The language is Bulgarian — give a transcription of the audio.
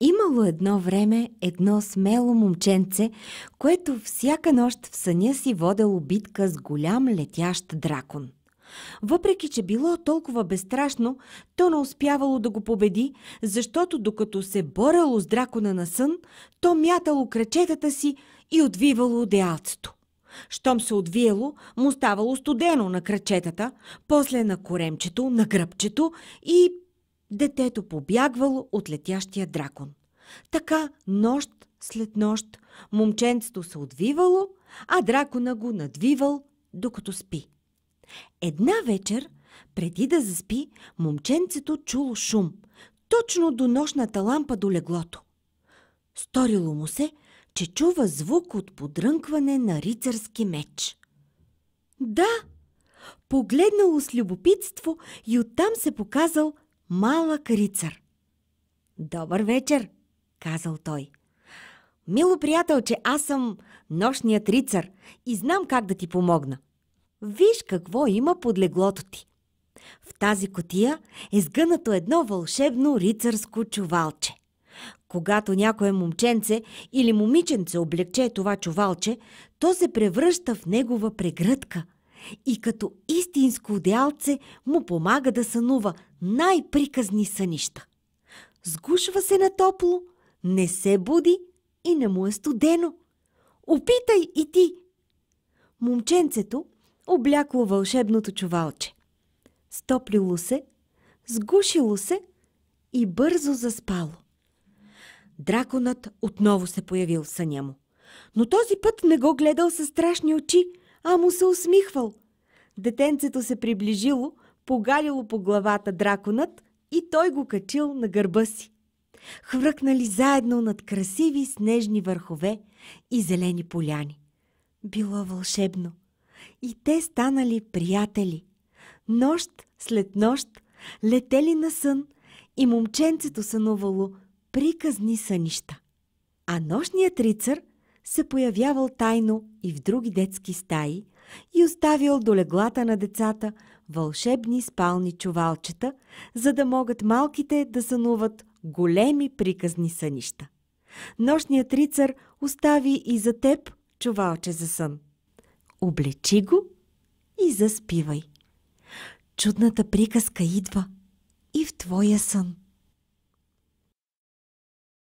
Имало едно време едно смело момченце, което всяка нощ в съня си водело битка с голям летящ дракон. Въпреки, че било толкова безстрашно, то не успявало да го победи, защото докато се борело с дракона на сън, то мятало крачетата си и отвивало одеалцето. Щом се отвиело, му ставало студено на крачетата, после на коремчето, на гръбчето и детето побягвало от летящия дракон. Така нощ след нощ момченцето се отвивало, а дракона го надвивал, докато спи. Една вечер, преди да заспи, момченцето чуло шум, точно до нощната лампа до леглото. Сторило му се, че чува звук от подрънкване на рицарски меч. Да, погледнало с любопитство и оттам се показал малък рицар. Добър вечер, казал той. Мило приятелче, аз съм нощният рицар и знам как да ти помогна. Виж какво има под леглото ти. В тази котия е сгънато едно вълшебно рицарско чувалче. Когато някое момченце или момиченце облегче това чувалче, то се превръща в негова прегръдка – и като истинско одеалце му помага да сънува най-приказни сънища. Сгушва се на топло, не се буди и не му е студено. Опитай и ти! Момченцето облякло вълшебното чувалче. Стоплило се, сгушило се и бързо заспало. Драконът отново се появил в съня му. Но този път не го гледал със страшни очи – а му се усмихвал. Детенцето се приближило, погалило по главата драконът и той го качил на гърба си. Хвръкнали заедно над красиви снежни върхове и зелени поляни. Било вълшебно. И те станали приятели. Нощ след нощ летели на сън и момченцето сънувало приказни сънища. А нощният рицар се появявал тайно и в други детски стаи и оставил до леглата на децата вълшебни спални чувалчета, за да могат малките да сънуват големи приказни сънища. Нощният рицар остави и за теб чувалче за сън. Облечи го и заспивай. Чудната приказка идва и в твоя сън.